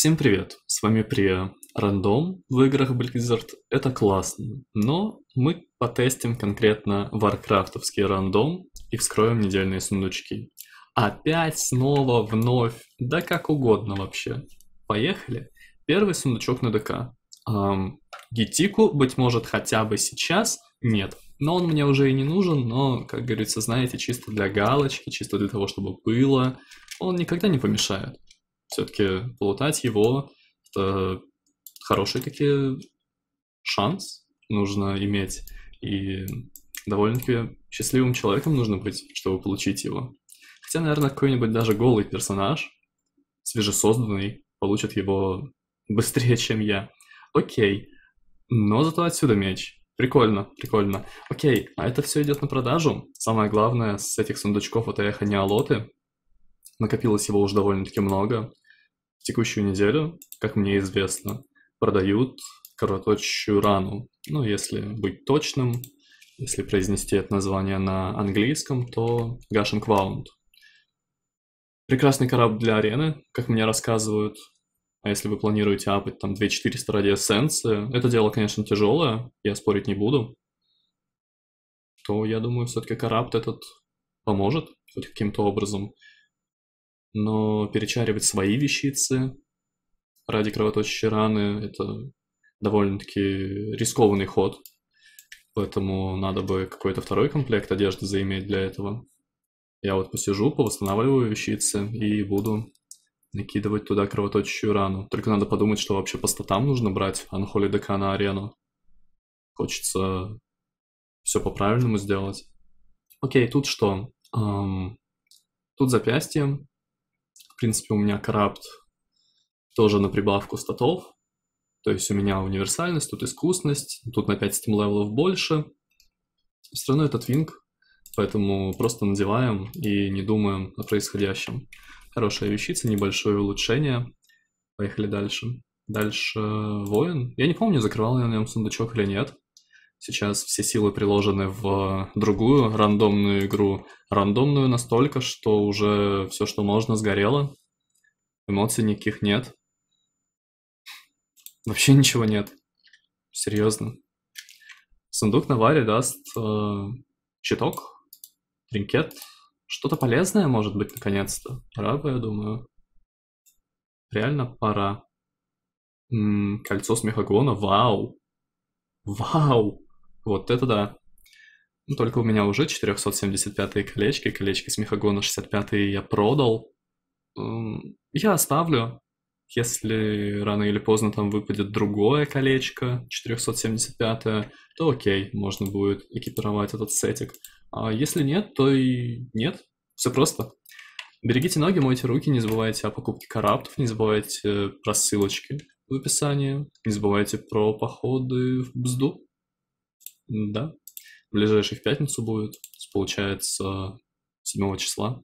Всем привет, с вами Прия. Рандом в играх Blizzard — это классно, но мы потестим конкретно варкрафтовский рандом и вскроем недельные сундучки. Опять, снова, вновь, да как угодно вообще. Поехали. Первый сундучок на ДК. Эм, Гитику, быть может, хотя бы сейчас? Нет, но он мне уже и не нужен, но, как говорится, знаете, чисто для галочки, чисто для того, чтобы было, он никогда не помешает все-таки полутать его – это хороший таки шанс нужно иметь. И довольно-таки счастливым человеком нужно быть, чтобы получить его. Хотя, наверное, какой-нибудь даже голый персонаж, свежесозданный, получит его быстрее, чем я. Окей. Но зато отсюда меч. Прикольно, прикольно. Окей, а это все идет на продажу. Самое главное, с этих сундучков от эхо Неолоты накопилось его уже довольно-таки много. В текущую неделю, как мне известно, продают кровоточащую рану. Ну, если быть точным, если произнести это название на английском, то Гашен Кваунд. Прекрасный корабль для арены, как мне рассказывают. А если вы планируете апать там 2400 ради эссенции, это дело, конечно, тяжелое, я спорить не буду, то я думаю, все-таки корабль этот поможет хоть каким-то образом но перечаривать свои вещицы ради кровоточащей раны – это довольно-таки рискованный ход, поэтому надо бы какой-то второй комплект одежды заиметь для этого. Я вот посижу, повосстанавливаю вещицы и буду накидывать туда кровоточащую рану. Только надо подумать, что вообще по статам нужно брать Анхоли ДК на арену. Хочется все по-правильному сделать. Окей, тут что? Эм, тут запястье, принципе, у меня корабт тоже на прибавку статов. То есть у меня универсальность, тут искусность, тут на 5 стим больше. Все равно этот винг, поэтому просто надеваем и не думаем о происходящем. Хорошая вещица, небольшое улучшение. Поехали дальше. Дальше воин. Я не помню, закрывал я на нем сундучок или нет. Сейчас все силы приложены в другую рандомную игру. Рандомную настолько, что уже все, что можно, сгорело. Эмоций никаких нет. Вообще ничего нет. Серьезно. Сундук на варе даст э, щиток, тринкет. Что-то полезное, может быть, наконец-то. Пора бы, я думаю. Реально пора. М -м, кольцо смехогона, вау. Вау. Вот это да. Ну, только у меня уже 475-е колечки, колечки с Мехагона 65-е я продал. Я оставлю, если рано или поздно там выпадет другое колечко, 475, то окей, можно будет экипировать этот сетик. А если нет, то и нет. Все просто. Берегите ноги, мойте руки, не забывайте о покупке караптов, не забывайте э, про ссылочки в описании, не забывайте про походы в Бзду. Да, в ближайшую пятницу будет, получается, 7 числа.